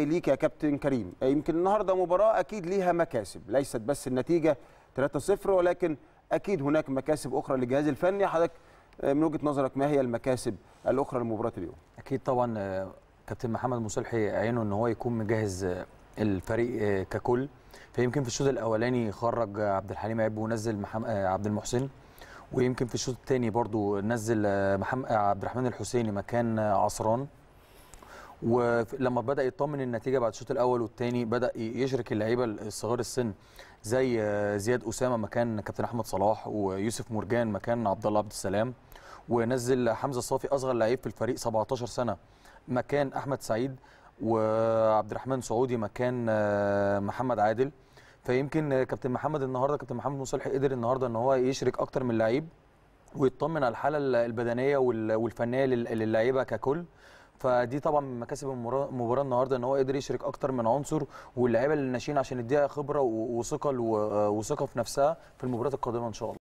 ليك يا كابتن كريم يمكن النهارده مباراه اكيد ليها مكاسب ليست بس النتيجه 3-0 ولكن اكيد هناك مكاسب اخرى للجهاز الفني حضرتك آه، من وجهه نظرك ما هي المكاسب الاخرى لمباراه اليوم اكيد طبعا آه، كابتن محمد مصلحي عينه ان هو يكون مجهز آه، الفريق ككل فيمكن في الشوط الاولاني خرج عبد الحليم عيب ونزل محمد عبد المحسن ويمكن في الشوط الثاني برضو نزل محمد عبد الرحمن الحسيني مكان عصران ولما بدا يطمن النتيجه بعد الشوط الاول والثاني بدا يشرك اللعيبه الصغار السن زي آه، زياد اسامه مكان كابتن احمد صلاح ويوسف مرجان مكان عبد الله عبد السلام ونزل حمزه صافي اصغر لعيب في الفريق 17 سنه مكان احمد سعيد وعبد الرحمن سعودي مكان آه، محمد عادل فيمكن كابتن محمد النهارده كابتن محمد مصالح قدر النهارده ان هو يشرك اكتر من لعيب ويطمن على الحاله البدنيه والفنيه للعيبه ككل فدي طبعا من مكاسب المباراه النهارده ان هو قدر يشرك اكتر من عنصر واللعيبه الناشئين عشان يديها خبره وثقه وثقه في نفسها في المباريات القادمه ان شاء الله